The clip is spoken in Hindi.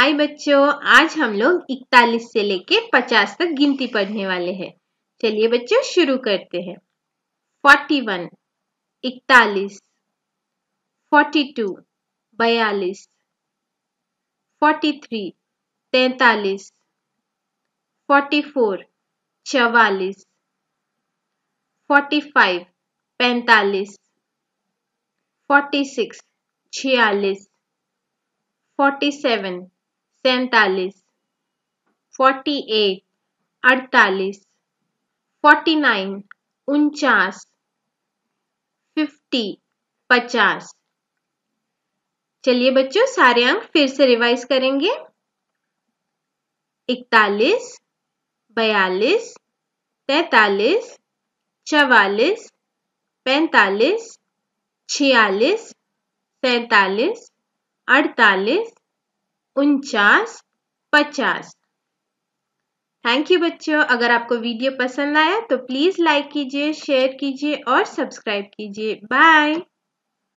हाय बच्चों आज हम लोग 41 से लेके 50 तक गिनती पढ़ने वाले हैं चलिए बच्चों शुरू करते हैं 41 41 42 42 43 43 44 44 45 45 46 46 47 सैतालीस फोर्टी एट अड़तालीस फोर्टी नाइन उनचास फिफ्टी पचास चलिए बच्चों सारे अंक फिर से रिवाइज करेंगे इकतालीस बयालीस तैतालीस चवालीस पैंतालीस छियालीस सैतालीस अड़तालीस उनचास पचास थैंक यू बच्चों अगर आपको वीडियो पसंद आया तो प्लीज़ लाइक कीजिए शेयर कीजिए और सब्सक्राइब कीजिए बाय